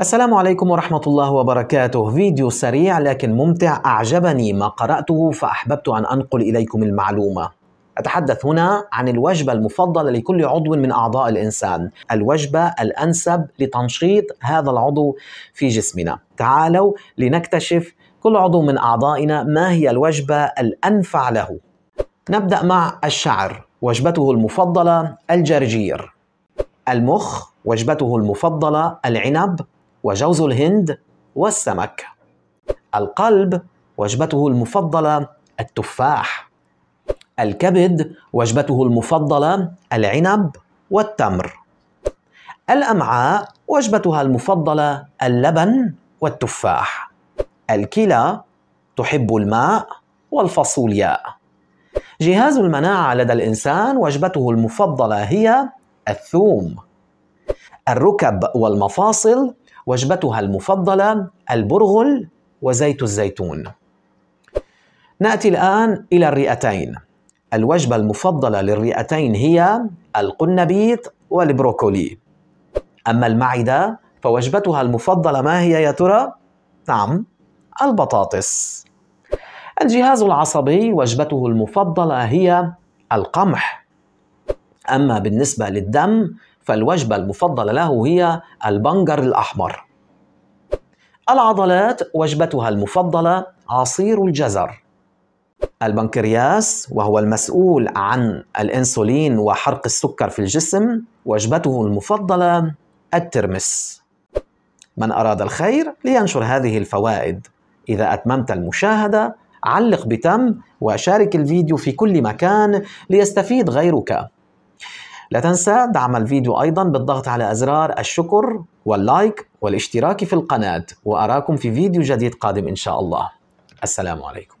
السلام عليكم ورحمة الله وبركاته فيديو سريع لكن ممتع أعجبني ما قرأته فأحببت أن أنقل إليكم المعلومة أتحدث هنا عن الوجبة المفضلة لكل عضو من أعضاء الإنسان الوجبة الأنسب لتنشيط هذا العضو في جسمنا تعالوا لنكتشف كل عضو من أعضائنا ما هي الوجبة الأنفع له نبدأ مع الشعر وجبته المفضلة الجرجير المخ وجبته المفضلة العنب وجوز الهند والسمك القلب وجبته المفضلة التفاح الكبد وجبته المفضلة العنب والتمر الأمعاء وجبتها المفضلة اللبن والتفاح الكلى تحب الماء والفاصولياء جهاز المناعة لدى الإنسان وجبته المفضلة هي الثوم الركب والمفاصل وجبتها المفضلة البرغل وزيت الزيتون. نأتي الآن إلى الرئتين. الوجبة المفضلة للرئتين هي القنبيط والبروكولي. أما المعدة فوجبتها المفضلة ما هي يا ترى؟ نعم البطاطس. الجهاز العصبي وجبته المفضلة هي القمح. أما بالنسبة للدم فالوجبة المفضلة له هي البنجر الأحمر العضلات وجبتها المفضلة عصير الجزر البنكرياس وهو المسؤول عن الانسولين وحرق السكر في الجسم وجبته المفضله الترمس من اراد الخير لينشر هذه الفوائد اذا اتممت المشاهده علق بتم وشارك الفيديو في كل مكان ليستفيد غيرك لا تنسى دعم الفيديو أيضا بالضغط على أزرار الشكر واللايك والاشتراك في القناة وأراكم في فيديو جديد قادم إن شاء الله السلام عليكم